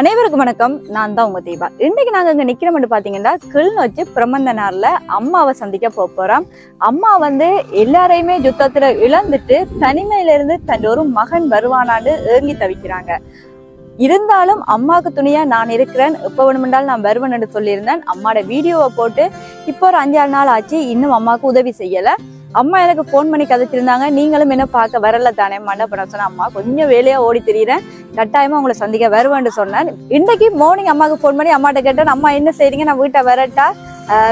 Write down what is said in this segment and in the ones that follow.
அனைவருக்கும் வணக்கம் நான் தான் உங்க தீபா இன்னைக்கு நாங்க இங்க நிக்கிறோம்னு பாத்தீங்கன்னா கிள்நொச்சி நாள்ல அம்மாவை சந்திக்க போக போறோம் அம்மா வந்து எல்லாரையுமே யுத்தத்துல இழந்துட்டு தனிமையில இருந்து தன் ஒரு மகன் வருவானான்னு ஏங்கி தவிக்கிறாங்க இருந்தாலும் அம்மாவுக்கு துணியா நான் இருக்கிறேன் எப்போ வேணுமென்றால் நான் வருவேன் என்று சொல்லியிருந்தேன் அம்மாவோட வீடியோவை போட்டு இப்போ ஒரு அஞ்சாறு நாள் ஆச்சு இன்னும் அம்மாவுக்கு உதவி செய்யலை அம்மா எனக்கு ஃபோன் பண்ணி கதைச்சிருந்தாங்க நீங்களும் என்ன பார்க்க வரல தானே மண்டபம் சொன்னேன் அம்மா கொஞ்சம் வேலையா ஓடி தெரியுறேன் கட்டாயமா உங்களை சந்திக்க வருவேன்னு சொன்னேன் இன்னைக்கு மார்னிங் அம்மாவுக்கு ஃபோன் பண்ணி கிட்ட கேட்டேன் அம்மா என்ன செய்றீங்க நான் வீட்டை வரட்டா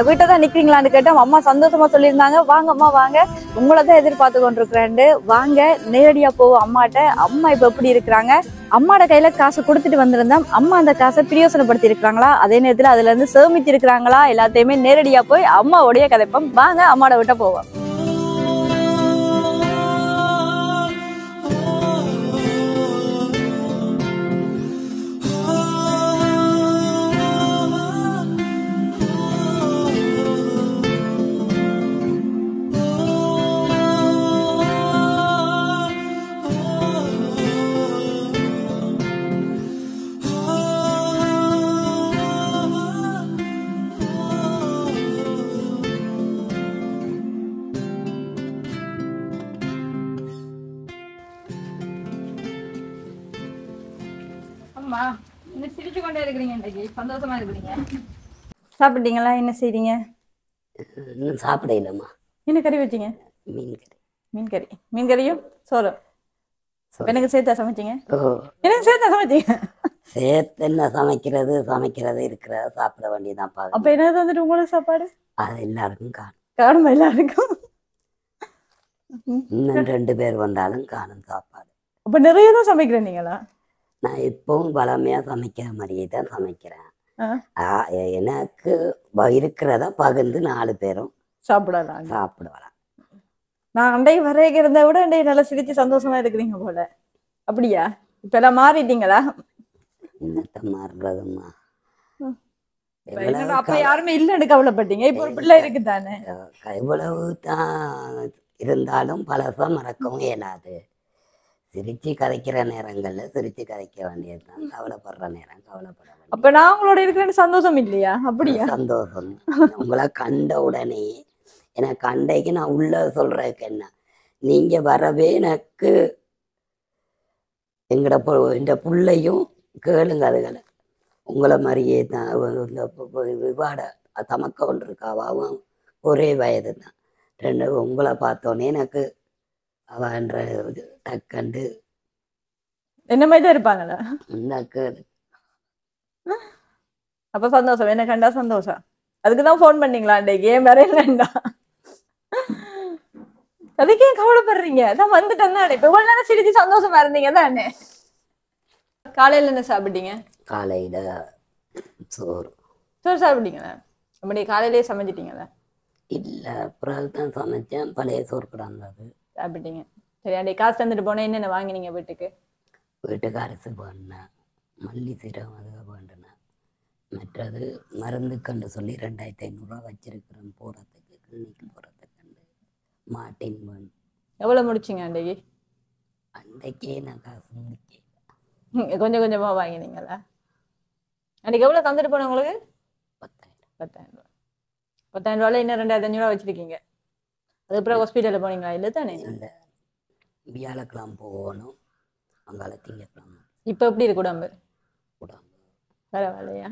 வீட்டை தான் நிக்கிறீங்களான்னு கேட்டேன் அம்மா சந்தோஷமா சொல்லியிருந்தாங்க வாங்க அம்மா வாங்க உங்களை தான் எதிர்பார்த்து கொண்டிருக்கிறேன் வாங்க நேரடியா போவோம் அம்மாட்ட அம்மா இப்ப எப்படி இருக்கிறாங்க அம்மாட கையில காசு கொடுத்துட்டு வந்திருந்தோம் அம்மா அந்த காசை பிரியோசனப்படுத்தி இருக்கிறாங்களா அதே நேரத்துல அதுல இருந்து சேமித்து இருக்கிறாங்களா எல்லாத்தையுமே நேரடியா போய் அம்மாவுடைய கதைப்போம் வாங்க அம்மாட விட்ட போவோம் வணக்கம்மா இன்னும் சிரிச்சு கொண்டே இருக்கிறீங்க சந்தோஷமா இருக்கிறீங்க சாப்பிட்டீங்களா என்ன செய்றீங்க இன்னும் சாப்பிட இல்லைம்மா என்ன கறி வச்சீங்க மீன் கறி மீன் கறி மீன் கறியும் சோறும் எனக்கு சேர்த்தா சமைச்சிங்க எனக்கு சேர்த்தா சமைச்சிங்க சேர்த்து என்ன சமைக்கிறது சமைக்கிறது இருக்கிறத சாப்பிட வேண்டியதான் பாருங்க அப்ப என்ன வந்துட்டு உங்களோட சாப்பாடு அது எல்லாருக்கும் காணும் காணும் எல்லாருக்கும் இன்னும் ரெண்டு பேர் வந்தாலும் காணும் சாப்பாடு அப்ப நிறைய தான் சமைக்கிறேன் நீங்களா நான் இப்பவும் பழமையா சமைக்கிற மாதிரியே தான் சமைக்கிறேன் எனக்கு இருக்கிறத பகிர்ந்து நாலு பேரும் சாப்பிடலாம் சாப்பிடுவாங்க நான் அண்டை வரைக்கிறத விட அண்டை நல்லா சிரிச்சு சந்தோஷமா இருக்கிறீங்க போல அப்படியா இப்ப எல்லாம் மாறிட்டீங்களா என்னத்த மாறுறதுமா அப்ப யாருமே இல்லைன்னு கவலைப்பட்டீங்க இப்ப ஒரு பிள்ளை இருக்கு தானே எவ்வளவு தான் இருந்தாலும் பழசா மறக்கவும் இயலாது சிரிச்சு கதைக்கிற நேரங்களில் சிரித்து கதைக்க வேண்டியது தான் கவலைப்படுற நேரம் கவலைப்பட அப்ப நான் உங்களோட இருக்கிறேன்னு சந்தோஷம் இல்லையா அப்படியா சந்தோஷம் உங்களை கண்ட உடனே என்ன கண்டைக்கு நான் உள்ள சொல்றதுக்கு என்ன நீங்க வரவே எனக்கு எங்கட இந்த பிள்ளையும் கேளுங்க அதுகளை உங்களை மாதிரியே தான் விவாட தமக்க ஒன்று ஒரே வயது தான் ரெண்டு உங்களை பார்த்தோன்னே எனக்கு அவன்ற டக்கண்டு என்ன மாதிரி தான் இருப்பாங்களா டக்கண்டு அப்போ சந்தோஷம் என்ன கண்டா சந்தோஷம் அதுக்கு தான் ஃபோன் பண்ணீங்களா அன்றைக்கு ஏன் வேற இல்லைண்டா அதுக்கு ஏன் கவலைப்படுறீங்க அதான் வந்துட்டேன் தான் இப்போ இவ்வளோ நேரம் சிரிச்சு சந்தோஷமா இருந்தீங்க தானே காலையில் என்ன சாப்பிட்டீங்க காலையில் சோறு சோறு சாப்பிட்டீங்களா அப்படி காலையிலேயே சமைச்சிட்டீங்களா இல்லை அப்புறம் தான் சமைச்சேன் பழைய சோறு கூட இருந்தது சாப்பிட்டீங்க சரி அடைய காசு தந்துட்டு போனேன் என்னென்ன வாங்கினீங்க வீட்டுக்கு வீட்டுக்கு அரசு போனேன் மல்லி சீரகம் அது வேண்டினேன் மற்றது மருந்து கண்டு சொல்லி ரெண்டாயிரத்தி ஐநூறுரூவா வச்சிருக்கிறேன் போகிறதுக்கு கிளினிக் போகிறதுக்கு மாட்டின் போன் எவ்வளோ முடிச்சிங்க அன்றைக்கு அன்றைக்கே நான் காசு முடிச்சேன் கொஞ்சம் கொஞ்சமாக வாங்கினீங்களா அன்றைக்கி எவ்வளோ தந்துட்டு போனேன் உங்களுக்கு பத்தாயிரம் பத்தாயிரம் ரூபா பத்தாயிரம் ரூபாயில் இன்னும் ரெண்டாயிரத்தி ஐநூறுரூவா வச்சுருக்கீங்க அதுக்கப்புறம் ஹாஸ்பிட்டலில் போனீங்களா இல்லை தானே இல்லை வியாழக்கிழமை போகணும் அங்கால திங்கக்கிழமை இப்போ எப்படி இருக்கு உடம்பு உடம்பு பரவாயில்லையா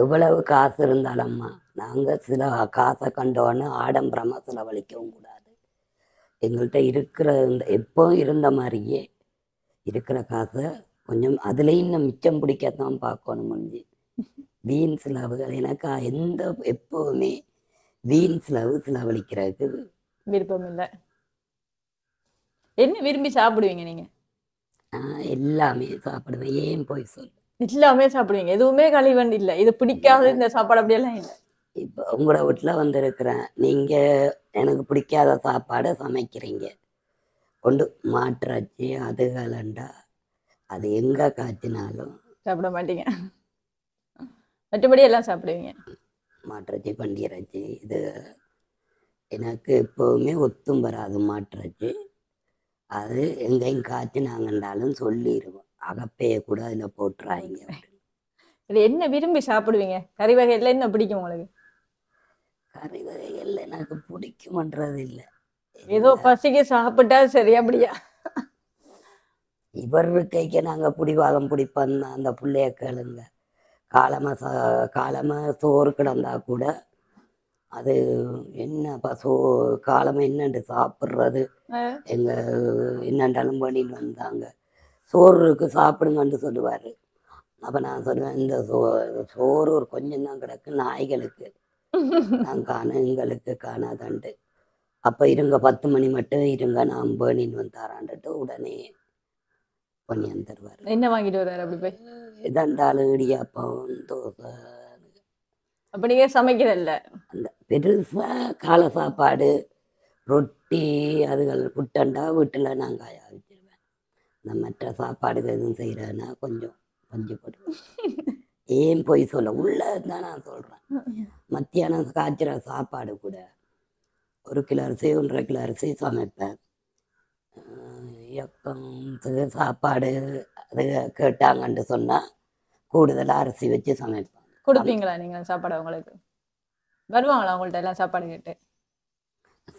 எவ்வளவு காசு இருந்தாலும்மா நாங்கள் சில காசை கண்டோன்னு ஆடம்பரமாக செலவழிக்கவும் கூடாது எங்கள்கிட்ட இருக்கிற இந்த எப்போ இருந்த மாதிரியே இருக்கிற காசை கொஞ்சம் அதுலேயும் இன்னும் மிச்சம் பிடிக்கத்தான் பார்க்கணும் முடிஞ்சு வீண் செலவுகள் எனக்கு எந்த எப்போவுமே வீண் சிலவு சிலவழிக்கிறதுக்கு விருப்பம் இல்லை என்ன விரும்பி சாப்பிடுவீங்க நீங்க எல்லாமே சாப்பிடுவேன் ஏன் போய் சொல்லு எல்லாமே சாப்பிடுவீங்க எதுவுமே கழிவன் இல்லை இது பிடிக்காத இந்த சாப்பாடு அப்படியெல்லாம் இல்லை இப்போ உங்களோட வீட்டில் வந்திருக்கிறேன் நீங்கள் எனக்கு பிடிக்காத சாப்பாடை சமைக்கிறீங்க கொண்டு மாற்றாச்சு அது கலண்டா அது எங்கே காய்ச்சினாலும் சாப்பிட மாட்டீங்க மற்றபடி எல்லாம் சாப்பிடுவீங்க மாட்டுறச்சி பண்டிகரைச்சி இது எனக்கு எப்போவுமே ஒத்தும் வராது மாட்டுறச்சி அது எங்கேயும் காய்ச்சினாங்கன்றாலும் சொல்லிடுவோம் அகப்பைய கூட அதில் போட்டுறாங்க இது என்ன விரும்பி சாப்பிடுவீங்க கறி வகையில் என்ன பிடிக்கும் உங்களுக்கு கறி வகைகள் எனக்கு பிடிக்கும்ன்றது இல்லை ஏதோ பசிக்கு சாப்பிட்டா சரி அப்படியா இவர் கைக்கு நாங்கள் பிடிவாதம் பிடிப்போம் அந்த பிள்ளைய கேளுங்க காலமாக சா காலமாக சோறு கிடந்தா கூட அது என்ன சோ காலமாக என்னண்டு சாப்பிட்றது எங்க என்னண்டாலும் பண்ணிட்டு வந்தாங்க சோறு இருக்கு சாப்பிடுங்கன்னு சொல்லுவார் அப்போ நான் சொல்லுவேன் இந்த சோ சோறு ஒரு கொஞ்சம் தான் கிடக்கு நாய்களுக்கு நான் காண எங்களுக்கு காணாதாண்டு அப்போ இருங்க பத்து மணி மட்டும் இருங்க நான் பேணின்னு வந்து தாராண்டுட்டு உடனே பண்ணி வந்துடுவார் என்ன வாங்கிட்டு வர்றாரு அப்படி போய் எதா இருந்தாலும் இடியாப்பம் தோசை அப்போ நீங்கள் சமைக்கிறதில்ல அந்த பெருசாக காலை சாப்பாடு ரொட்டி அதுகள் புட்டண்டா வீட்டில் நாங்கள் வச்சிருவேன் இந்த மற்ற சாப்பாடு எதுவும் செய்கிறேன்னா கொஞ்சம் கொஞ்சம் போட்டு ஏன் போய் சொல்ல உள்ளே இருந்தால் நான் சொல்கிறேன் மத்தியானம் காய்ச்சிற சாப்பாடு கூட ஒரு கிலோ அரிசி ஒன்றரை கிலோ அரிசி சமைப்பேன் சாப்பாடு அது கேட்டாங்கன்னு சொன்னால் கூடுதலாக அரிசி வச்சு சமைப்பாங்க கொடுப்பீங்களா நீங்கள் சாப்பாடு அவங்களுக்கு வருவாங்களா அவங்கள்ட்ட எல்லாம் சாப்பாடு கேட்டு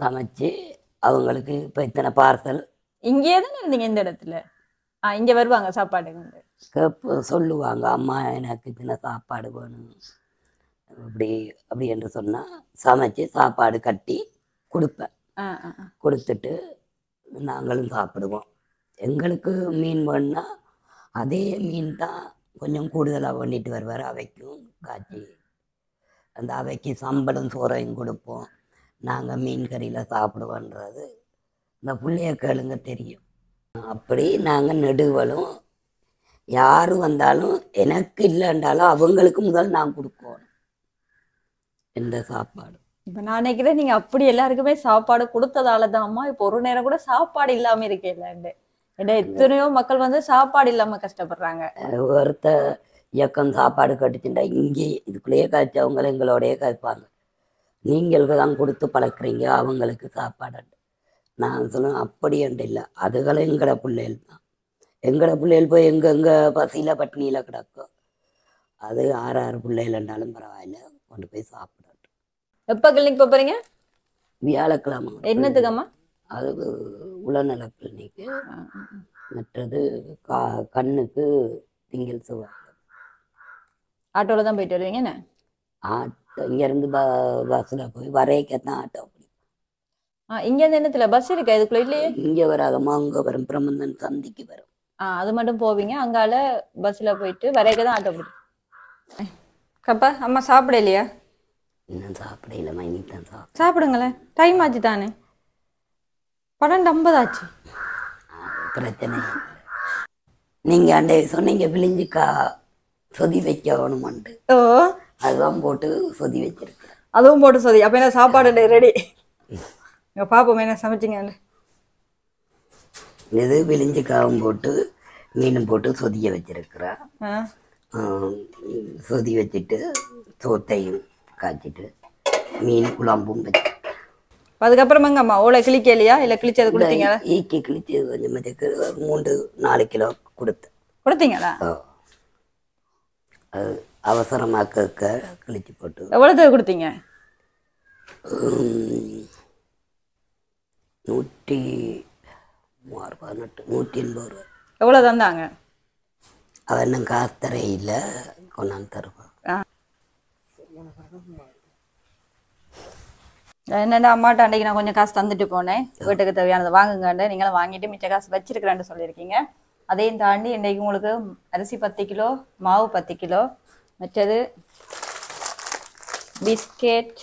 சமைச்சு அவங்களுக்கு இப்போ இத்தனை பார்சல் இங்கே தானே இருந்தீங்க இந்த இடத்துல ஆ இங்கே வருவாங்க சாப்பாடு கேப்பு சொல்லுவாங்க அம்மா எனக்கு இத்தனை சாப்பாடு வேணும் அப்படி அப்படி என்று சொன்னால் சமைச்சு சாப்பாடு கட்டி கொடுப்பேன் கொடுத்துட்டு நாங்களும் சாப்பிடுவோம் எங்களுக்கு மீன் வேணுன்னா அதே மீன் தான் கொஞ்சம் கூடுதலாக வேண்டிட்டு வருவார் அவைக்கும் காய்ச்சி அந்த அவைக்கு சம்பளம் சோறையும் கொடுப்போம் நாங்கள் மீன் கறியில் சாப்பிடுவோன்றது இந்த பிள்ளைய கேளுங்க தெரியும் அப்படி நாங்கள் நெடுவலும் யார் வந்தாலும் எனக்கு இல்லைன்றாலும் அவங்களுக்கு முதல் நான் கொடுக்கணும் இந்த சாப்பாடு இப்ப நான் நினைக்கிறேன் நீங்க அப்படி எல்லாருக்குமே சாப்பாடு கொடுத்ததால இப்ப ஒரு நேரம் கூட சாப்பாடு இல்லாம இருக்கேன்லண்டு ஏன்னா எத்தனையோ மக்கள் வந்து சாப்பாடு இல்லாம கஷ்டப்படுறாங்க ஒருத்த இயக்கம் சாப்பாடு கட்டுச்சுட்டா இங்கே இதுக்குள்ளேயே கழிச்சவங்க எங்களோடய கழிப்பாங்க நீங்களுக்கு தான் கொடுத்து பழக்கிறீங்க அவங்களுக்கு சாப்பாடு நான் சொல்லுவேன் அப்படி என்று இல்லை அதுகளும் எங்கட பிள்ளைகள் தான் எங்கட பிள்ளைகள் போய் எங்கெங்கே பசியில் பட்டினியில் கிடக்கும் அது ஆறு ஆறு பிள்ளைகள் என்றாலும் பரவாயில்ல கொண்டு போய் சாப்பிடும் எப்போ கிளினிக் போறீங்க வியாழக்கிழமை என்னத்துக்கம்மா அது உளநல கிளினிக்கு மற்றது கா கண்ணுக்கு திங்கள் செவ்வாய் ஆட்டோல தான் போயிட்டு வருவீங்க என்ன ஆட்டோ இங்கேருந்து ப பஸ்ஸில் போய் வரைக்கத்தான் ஆட்டோ பிடிக்கும் ஆ இங்கேருந்து என்னத்தில் பஸ் இருக்கா இதுக்குள்ள இல்லையே இங்கே வராதமா அங்கே வரும் பிரமந்தன் சந்திக்கு வரும் ஆ அது மட்டும் போவீங்க அங்கால பஸ்ஸில் போயிட்டு வரைக்க தான் ஆட்டோ பிடிக்கும் கப்பா அம்மா சாப்பிட இல்லையா இன்னும் சாப்பிட இல்லைம்மா இனி தான் சாப்பிடும் சாப்பிடுங்களேன் டைம் ஆச்சு தானே பன்னெண்டு ஐம்பது ஆச்சு பிரச்சனை நீங்கள் அந்த சொன்னீங்க பிழிஞ்சுக்கா சொதி வைக்கணுமான்ட்டு ஓ அதுதான் போட்டு சொதி வச்சிருக்கேன் அதுவும் போட்டு சொதி அப்போ என்ன சாப்பாடு ரெடி எங்கள் பாப்போம் என்ன சமைச்சிங்க இது விழிஞ்சிக்காவும் போட்டு மீனும் போட்டு சொதிய வச்சிருக்கிறேன் சொதி வச்சுட்டு சோத்தையும் காய்ச்சிட்டு மீன் குழம்பும் வச்சு அதுக்கப்புறமாங்க அம்மா ஓலை இல்லையா இல்லை கிழிச்சது கொடுத்தீங்களா ஈக்கி கிழிச்சது கொஞ்சம் மூன்று நாலு கிலோ கொடுத்து கொடுத்தீங்களா அது அவசரமாக கிழிச்சு போட்டு எவ்வளோத்துக்கு கொடுத்தீங்க நூற்றி ஆறு பதினெட்டு நூற்றி எண்பது ரூபா எவ்வளோ தந்தாங்க அவன் இன்னும் காசு தரையில் கொண்டாந்து தருவான் என்னடா அம்மாட்ட அன்றைக்கு நான் கொஞ்சம் காசு தந்துட்டு போனேன் வீட்டுக்கு தேவையானதை வாங்குங்கண்டு நீங்களும் வாங்கிட்டு மிச்ச காசு வச்சிருக்கிறேன்னு சொல்லியிருக்கீங்க அதையும் தாண்டி இன்றைக்கு உங்களுக்கு அரிசி பத்து கிலோ மாவு பத்து கிலோ மற்றது பிஸ்கெட்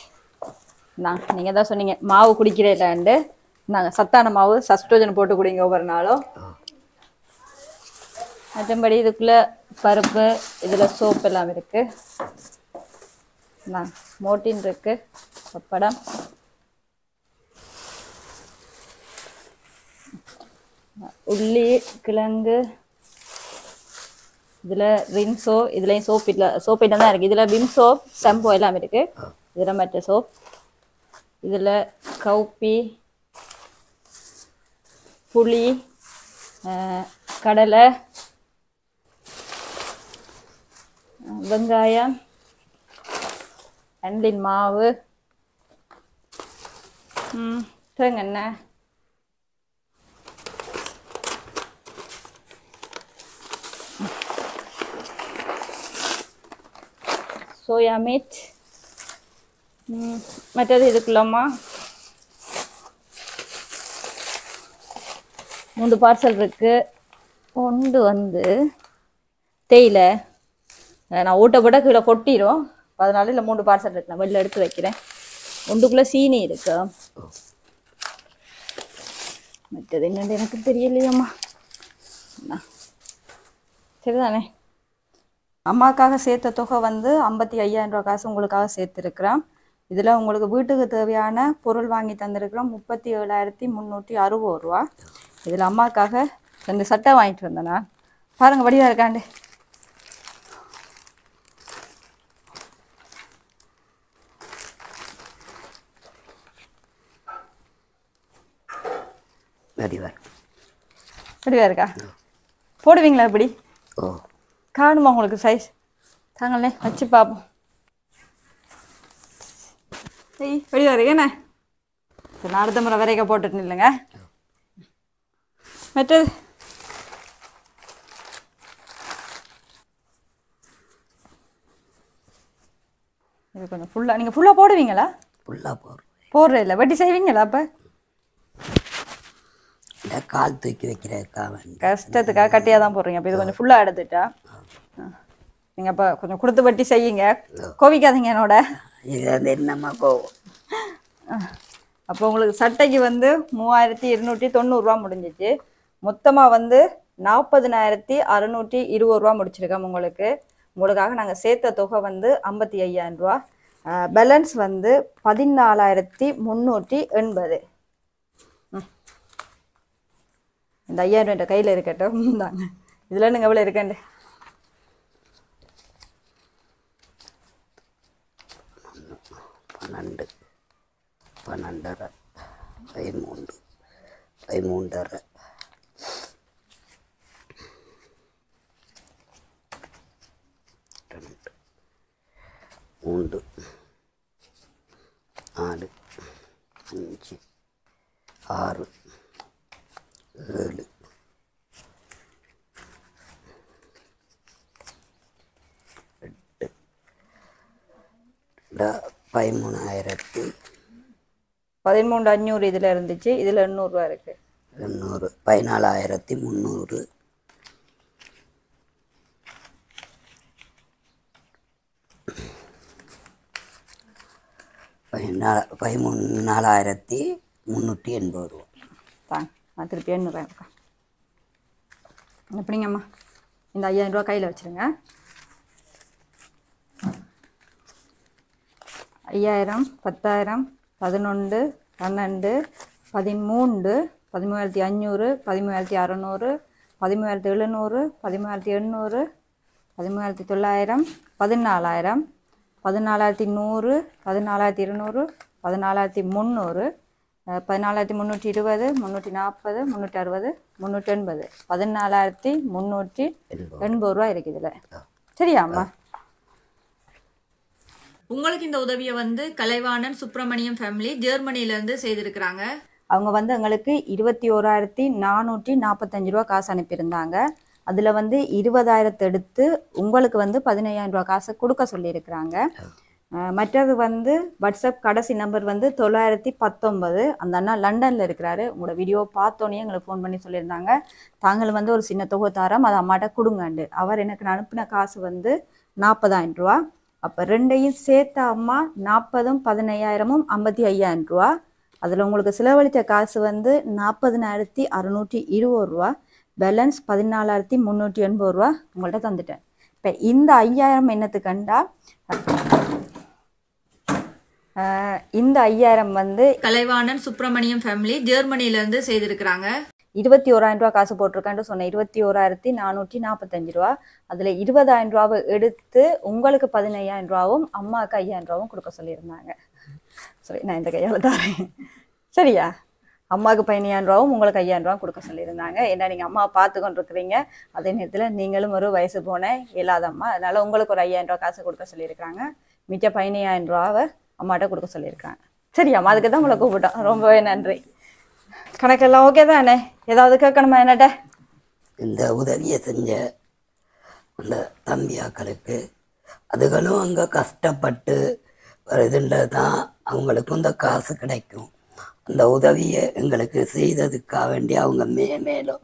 நான் நீங்கள் தான் சொன்னீங்க மாவு குடிக்கிறேன்லாண்டு நாங்கள் சத்தான மாவு சஸ்ட்ரோஜன் போட்டு குடிங்க ஒவ்வொரு நாளும் மற்றபடி இதுக்குள்ளே பருப்பு இதில் சோப்பு எல்லாம் இருக்குது மோட்டின் இருக்கு பப்படம் உள்ளி கிழங்கு இதில் ரின் சோப் இதுலேயும் சோப் இதில் சோப் ஐட்டம் தான் இருக்குது இதில் விம் சோப் ஷம்போ எல்லாம் இருக்கு இதில் மற்ற சோப் இதில் கவுப்பி புளி கடலை வெங்காயம் ரெண்டின் மாவு தேங்காய் சோயா மீட் மற்றது இதுக்குள்ளம்மா மூன்று பார்சல் இருக்குது ஒன்று வந்து தேயிலை நான் போட்டால் கீழே கொட்டிடும் பதினாலு இல்லை மூணு பார்சல் இருக்கு நான் வெளில எடுத்து வைக்கிறேன் ஒன்றுக்குள்ளே சீனி இருக்கு மற்றது என்னென்னு எனக்கு தெரியலையம்மா சரிதானே அம்மாக்காக சேர்த்த தொகை வந்து ஐம்பத்தி ஐயாயிரம் ரூபா காசு உங்களுக்காக சேர்த்துருக்குறேன் இதில் உங்களுக்கு வீட்டுக்கு தேவையான பொருள் வாங்கி தந்திருக்கிறோம் முப்பத்தி ஏழாயிரத்தி முந்நூற்றி அறுபது ரூபா இதில் அம்மாக்காக ரெண்டு சட்டை வாங்கிட்டு வந்தேன் நான் பாருங்கள் வடிவாக இருக்காண்டே இப்படியா இருக்கா போடுவீங்களா இப்படி காணுமா உங்களுக்கு சைஸ் தாங்களே வச்சு பார்ப்போம் ஐய் வெளியே என்ன நான் அடுத்த முறை வரைக்கும் போட்டுட்டு இல்லைங்க மற்றது இது கொஞ்சம் ஃபுல்லாக நீங்கள் ஃபுல்லாக போடுவீங்களா ஃபுல்லாக போடுறேன் போடுற இல்லை வட்டி செய்வீங்களா அப்போ கால் தூக்கி வைக்கிறதுக்காக கஷ்டத்துக்காக கட்டியாக தான் போடுறீங்க அப்போ இது கொஞ்சம் ஃபுல்லாக எடுத்துட்டா நீங்கள் அப்போ கொஞ்சம் கொடுத்து வட்டி செய்யுங்க கோவிக்காதீங்க என்னோட இது வந்து என்னம்மா கோவம் அப்போ உங்களுக்கு சட்டைக்கு வந்து மூவாயிரத்தி இருநூற்றி தொண்ணூறுரூவா முடிஞ்சிச்சு மொத்தமாக வந்து நாற்பதினாயிரத்தி அறுநூற்றி இருபது ரூபா முடிச்சிருக்கோம் உங்களுக்கு உங்களுக்காக நாங்கள் சேர்த்த தொகை வந்து ஐம்பத்தி ஐயாயிரம் ரூபா பேலன்ஸ் வந்து பதினாலாயிரத்தி முந்நூற்றி எண்பது இந்த ஐயாயிரம் ரூபாய் கையில் இருக்கட்டும் தாங்க இதில் நீங்கள் எவ்வளோ இருக்கண்டு பன்னெண்டு பன்னெண்டரை பதிமூன்று பதிமூன்றரை ரெண்டு மூன்று நாலு அஞ்சு ஆறு ஏழு எட்டு பதிமூணாயிரத்தி பதிமூன்று அஞ்சூறு இதில் இருந்துச்சு இதில் எண்ணூறுரூவா இருக்குது எண்ணூறு பதினாலாயிரத்தி முந்நூறு பதிமூணு நாலாயிரத்தி முந்நூற்றி எண்பது ரூபா தேங்க்ஸ் நான் திருப்பி எண்ணுறேன்க்கா எப்படிங்கம்மா இந்த ரூபா கையில் வச்சுருங்க ஐயாயிரம் பத்தாயிரம் பதினொன்று பன்னெண்டு பதிமூன்று பதிமூவாயிரத்தி அஞ்சூறு பதிமூவாயிரத்தி அறநூறு பதிமூவாயிரத்தி எழுநூறு பதிமூவாயிரத்தி எண்ணூறு பதிமூவாயிரத்தி தொள்ளாயிரம் பதினாலாயிரம் பதினாலாயிரத்தி நூறு பதினாலாயிரத்தி இருநூறு பதினாலாயிரத்தி முந்நூறு பதினாலாயிரத்தி முந்நூற்றி இருபது முந்நூற்றி நாற்பது முந்நூற்றி அறுபது முந்நூற்றி எண்பது பதினாலாயிரத்தி முந்நூற்றி எண்பது ரூபா இருக்கு இதில் சரியாம்மா உங்களுக்கு இந்த உதவியை வந்து கலைவாணன் சுப்பிரமணியம் ஃபேமிலி ஜெர்மனியிலேருந்து செய்திருக்கிறாங்க அவங்க வந்து எங்களுக்கு இருபத்தி ஓராயிரத்தி நானூற்றி நாற்பத்தஞ்சு ரூபா காசு அனுப்பியிருந்தாங்க அதில் வந்து இருபதாயிரத்தை எடுத்து உங்களுக்கு வந்து பதினையாயிரம் ரூபா காசை கொடுக்க சொல்லியிருக்கிறாங்க மற்றது வந்து வாட்ஸ்அப் கடைசி நம்பர் வந்து தொள்ளாயிரத்தி பத்தொன்பது அந்த அண்ணா லண்டனில் இருக்கிறாரு உங்களோட வீடியோ பார்த்தோன்னே எங்களை ஃபோன் பண்ணி சொல்லியிருந்தாங்க தாங்கள் வந்து ஒரு சின்ன தொகை தாரம் அதை அம்மாட்ட கொடுங்கண்டு அவர் எனக்கு அனுப்பின காசு வந்து நாற்பதாயிரம் ரூபா அப்போ ரெண்டையும் சேர்த்த அம்மா நாற்பதும் பதினையாயிரமும் ஐம்பத்தி ஐயாயிரம் ரூபா அதில் உங்களுக்கு செலவழித்த காசு வந்து நாற்பதினாயிரத்தி அறுநூற்றி இருபது ரூபா பேலன்ஸ் பதினாலாயிரத்தி முந்நூற்றி எண்பது ரூபா உங்கள்கிட்ட தந்துட்டேன் இப்போ இந்த ஐயாயிரம் என்னத்துக்கண்டா இந்த ஐயாயிரம் வந்து கலைவாணன் சுப்பிரமணியம் ஃபேமிலி ஜெர்மனிலேருந்து செய்திருக்கிறாங்க இருபத்தி ஓராயிரம் ரூபா காசு போட்டிருக்கான்னு சொன்னேன் இருபத்தி ஓராயிரத்தி நானூற்றி நாற்பத்தஞ்சு ரூபா அதில் இருபதாயிரம் ரூபாவை எடுத்து உங்களுக்கு பதினையாயிரம் ரூபாவும் அம்மாவுக்கு ஐயாயிரம் ரூபாவும் கொடுக்க சொல்லியிருந்தாங்க சரி நான் இந்த கையால் தரேன் சரியா அம்மாவுக்கு பதினையாயிரம் ரூபாவும் உங்களுக்கு ஐயாயிரம் ரூபா கொடுக்க சொல்லியிருந்தாங்க ஏன்னா நீங்கள் அம்மாவை பார்த்து கொண்டிருக்கிறீங்க அதே நேரத்தில் நீங்களும் ஒரு வயசு போனேன் இல்லாத அம்மா அதனால் உங்களுக்கு ஒரு ஐயாயிரம் ரூபா காசு கொடுக்க சொல்லியிருக்காங்க மிச்ச பதினையாயிரம் ரூபாவை அம்மாட்ட கொடுக்க சொல்லியிருக்காங்க அம்மா அதுக்கு தான் உங்களை கூப்பிட்டோம் ரொம்பவே நன்றி கணக்கெல்லாம் ஓகே தானே ஏதாவது கேட்கணுமா என்னட்ட இந்த உதவியை செஞ்ச அந்த தம்பியாக்களுக்கு அதுகளும் அங்கே கஷ்டப்பட்டு வருதுன்றது தான் அவங்களுக்கும் இந்த காசு கிடைக்கும் அந்த உதவியை எங்களுக்கு செய்ததுக்காக வேண்டி அவங்க மே மேலும்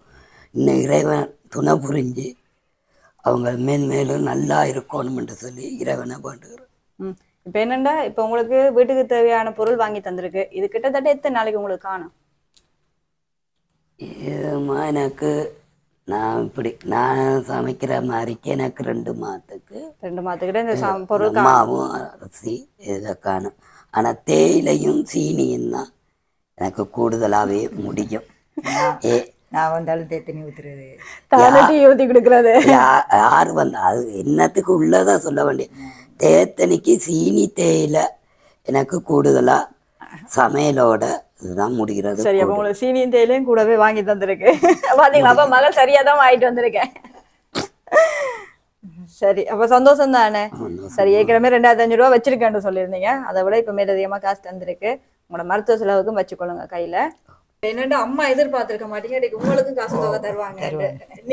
இன்னும் இறைவன் துணை புரிஞ்சு அவங்க மேன்மேலும் நல்லா இருக்கணும்ன்ட்டு சொல்லி இறைவனை வேண்டுகிறோம் இப்ப என்னண்டா இப்ப உங்களுக்கு வீட்டுக்கு தேவையான பொருள் வாங்கி தந்திருக்கு இது கிட்டத்தட்ட எத்தனை நாளைக்கு உங்களுக்கு காணும் இதுமா எனக்கு நான் இப்படி நான் சமைக்கிற மாதிரிக்கு எனக்கு ரெண்டு மாதத்துக்கு ரெண்டு மாதத்துக்கிட்ட இந்த பொருள் மாவும் அரிசி இதை காணும் ஆனால் தேயிலையும் சீனியும் தான் எனக்கு கூடுதலாகவே முடியும் ஏ நான் வந்தாலும் தேத்தனி ஊத்துறது ஊற்றி கொடுக்குறது யார் வந்தா அது என்னத்துக்கு உள்ளதான் சொல்ல வேண்டிய தேத்தனைக்கு சீனி தேயிலை எனக்கு கூடுதலாக சமையலோட இதுதான் முடிகிறது சரி அப்போ உங்களுக்கு சீனியும் தேயிலையும் கூடவே வாங்கி தந்திருக்கு பார்த்தீங்களா அப்போ மகள் சரியாக தான் வாங்கிட்டு வந்திருக்கேன் சரி அப்போ சந்தோஷம் தானே சரி ஏற்கனவே ரெண்டாயிரத்தி அஞ்சு ரூபா வச்சிருக்கேன்னு சொல்லியிருந்தீங்க அதை விட இப்போ மேலதிகமாக காசு தந்திருக்கு உங்களோட மருத்துவ செலவுக்கும் வச்சுக்கொள்ளுங்க கையில் என்னென்ன அம்மா எதிர்பார்த்துருக்க மாட்டீங்க உங்களுக்கும் காசு தொகை தருவாங்க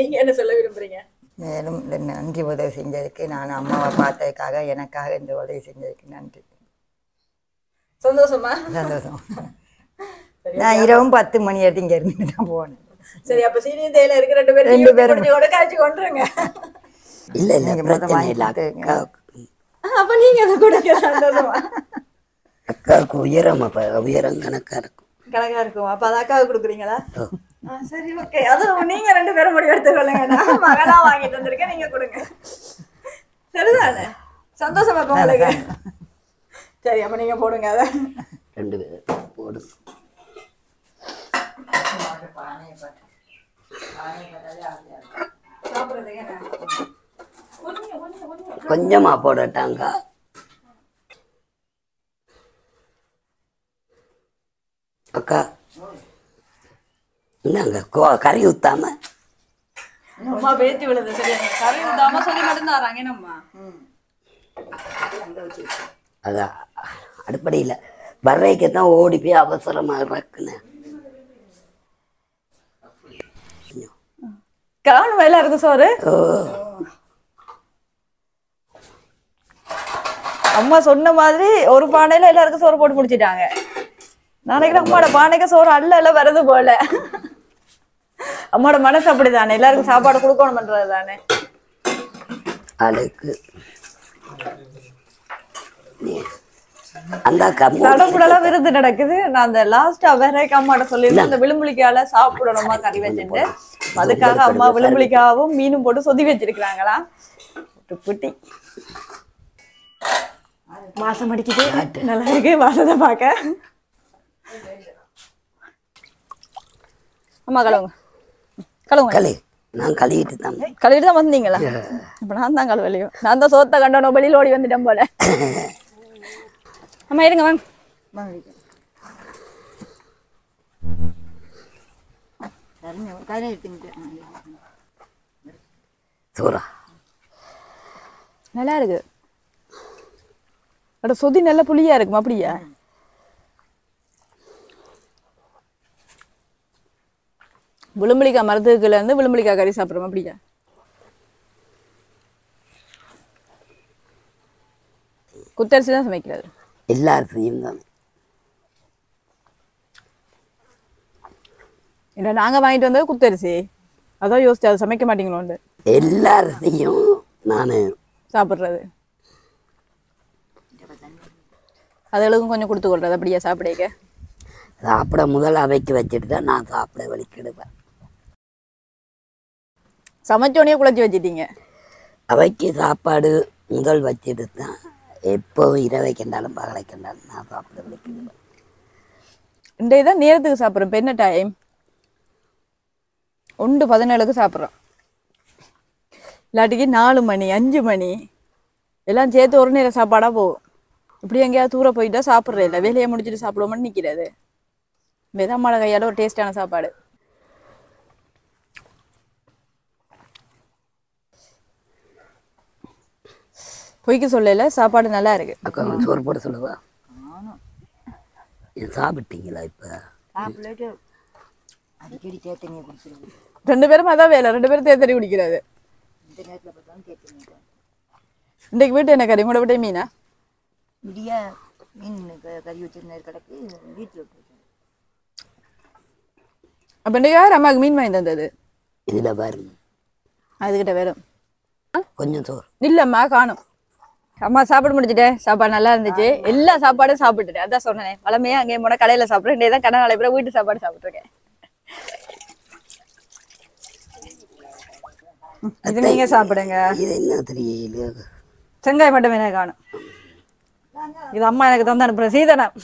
நீங்க என்ன சொல்ல விரும்புறீங்க மேலும் நன்றி உதவி செஞ்சதுக்கு நான் அம்மாவை பார்த்ததுக்காக எனக்காக இந்த உதவி செஞ்சதுக்கு நன்றி சந்தோஷமா சந்தோஷம் நான் இரவும் பத்து மணி வரைக்கும் இங்கே இருந்து தான் போனேன் சரி அப்போ சீனியர் தேயில இருக்க ரெண்டு பேரும் ரெண்டு பேரும் காய்ச்சி கொண்டுருங்க இல்லை இல்லை பிரச்சனை இல்லை அப்போ நீங்கள் அதை கொடுக்க சந்தோஷமா அக்காவுக்கு உயரம் அப்போ உயரம் கணக்காக இருக்கும் கணக்காக இருக்கும் அப்போ அதை அக்காவுக்கு கொடுக்குறீங்களா சரி ஓகே அதுவும் நீங்க ரெண்டு பேரும் முடிவு எடுத்துக்கொள்ளுங்க நான் மகனா வாங்கிட்டு வந்திருக்கேன் நீங்க கொடுங்க சரிதானே சந்தோஷமா இருக்கும் உங்களுக்கு சரி அப்ப நீங்க போடுங்க அத ரெண்டு பேரும் போடு கொஞ்சமா போடட்டாங்க அக்கா நாங்கள் கோ கறி ஊத்தாம அம்மா பேத்தி விழுது சரியா கறி ஊத்தாம சொல்லி நடந்தாராங்க என்னம்மா அதான் அடிப்படையில் வர்றைக்கு தான் ஓடி போய் அவசரமாக இறக்குனேன் காணும் எல்லாருக்கும் சோறு அம்மா சொன்ன மாதிரி ஒரு பானையில எல்லாருக்கும் சோறு போட்டு முடிச்சிட்டாங்க நாளைக்கு அம்மாவோட பானைக்கு சோறு அல்ல அல்ல வர்றது போல அம்மாவோட மனசு அப்படிதானே எல்லாருக்கும் சாப்பாடு பண்றது தானே அழுக்கு அந்த கடவுளா விருது நடக்குது நான் அந்த லாஸ்ட் அவரைக்கு அம்மாட்ட சொல்லியிருந்தேன் அந்த விளிம்புலிக்கால சாப்பிடணுமா கறி வச்சுட்டு அதுக்காக அம்மா விளிம்புலிக்காவும் மீனும் போட்டு சொதி வச்சிருக்கிறாங்களா புட்டி மாசம் அடிக்குது நல்லா இருக்கு வாசத்தை பார்க்க அம்மா கலவுங்க கழுவுங்க கழுவி நான் கழுவிட்டு தான் கழுவிட்டு தான் வந்தீங்களா அப்போ நான் தான் கழுவலையோ நான் தான் சோத்தை கண்டனோ வெளியில் ஓடி வந்துட்டேன் போல அம்மா இருங்க வாங்க வாங்க நல்லா இருக்கு அட சொதி நல்ல புளியா இருக்கும் அப்படியா விளிம்பலிக்காய் மரத்துக்குள்ள இருந்து விளிம்பலிக்காய் கறி சாப்பிட்றோம் அப்படியா குத்தரிசி தான் சமைக்கிறது எல்லாருக்கும் என்ன நாங்க வாங்கிட்டு வந்தது குத்தரிசி அதான் யோசிச்சு அதை சமைக்க மாட்டீங்களோ எல்லாத்தையும் நான் சாப்பிட்றது அதுகளுக்கும் கொஞ்சம் கொடுத்து கொள்றது அப்படியா சாப்பிடக்க சாப்பிட முதல் அவைக்கு வச்சுட்டு தான் நான் சாப்பிட வலிக்கிடுவேன் சமைச்சோனே குழச்சி வச்சிட்டீங்க அவைக்கு சாப்பாடு முதல் வச்சுட்டு தான் எப்போ இரவை கண்டாலும் பகலை கண்டாலும் நான் சாப்பிட வைக்கணும் இந்த தான் நேரத்துக்கு சாப்பிட்றேன் இப்போ என்ன டைம் ஒன்று பதினேழுக்கு சாப்பிட்றோம் இல்லாட்டிக்கு நாலு மணி அஞ்சு மணி எல்லாம் சேர்த்து ஒரு நேரம் சாப்பாடாக போகும் இப்படி எங்கேயாவது தூர போயிட்டா சாப்பிட்றது இல்லை வேலையை முடிச்சுட்டு சாப்பிடுவோம்னு நிற்கிறது மெதமான கையால் ஒரு டேஸ்டான சாப்பாடு பொய்க்கு சொல்லல சாப்பாடு நல்லா இருக்கு அக்கா சோறு போட சொல்லுவா இது சாப்பிட்டீங்களா இப்போ அடிக்கடி தேத்தனியை குடிச்சிருக்கு ரெண்டு பேரும் அதான் வேலை ரெண்டு பேரும் தேத்தனி குடிக்கிறது இன்றைக்கு வீட்டு என்ன கறி உங்களோட மீனா விடியா மீன் கறி வச்சிருந்தாரு கடைக்கு வீட்டில் அப்போ இன்றைக்கு அம்மாவுக்கு மீன் வாங்கி தந்தது இதில் பாருங்க அதுக்கிட்ட வரும் கொஞ்சம் சோறு இல்லைம்மா காணும் அம்மா சாப்பிட முடிஞ்சுட்டேன் சாப்பாடு நல்லா இருந்துச்சு எல்லா சாப்பாடும் சாப்பிட்டுட்டேன் அதான் சொன்னேன் வளமையா அங்கேயும் போனால் கடையில் சாப்பிட்றேன் தான் கடை நாளை பிற வீட்டு சாப்பாடு சாப்பிட்ருக்கேன் இது நீங்க சாப்பிடுங்க செங்காய் மட்டும் வேணா காணும் இது அம்மா எனக்கு தந்து அனுப்புறேன் சீதனம்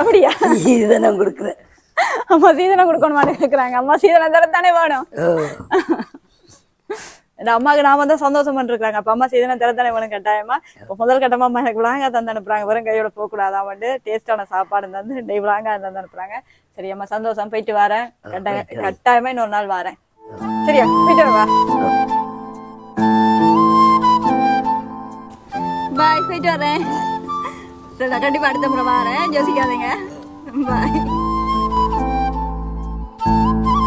அப்படியா சீதனம் கொடுக்குறேன் அம்மா சீதனம் கொடுக்கணுமான்னு கேட்குறாங்க அம்மா சீதனம் தர தானே வேணும் என் அம்மாவுக்கு நான் வந்து சந்தோஷம் பண்ணிருக்காங்க அப்ப அம்மா செய்தா திறத்தானே இவனும் கட்டாயமா இப்போ முதல் கட்டமா அம்மா எனக்கு விளாங்க தந்து அனுப்புறாங்க வெறும் கையோட போகக்கூடாதான் வந்து டேஸ்டான சாப்பாடு தந்து டெய் விளாங்க தந்து அனுப்புறாங்க சரி அம்மா சந்தோஷம் போயிட்டு வரேன் கட்டாயமா இன்னொரு நாள் வரேன் சரியா போயிட்டு வா பாய் போயிட்டு வரேன் சரி நான் கண்டிப்பா அடுத்த முறை வரேன் யோசிக்காதீங்க பாய்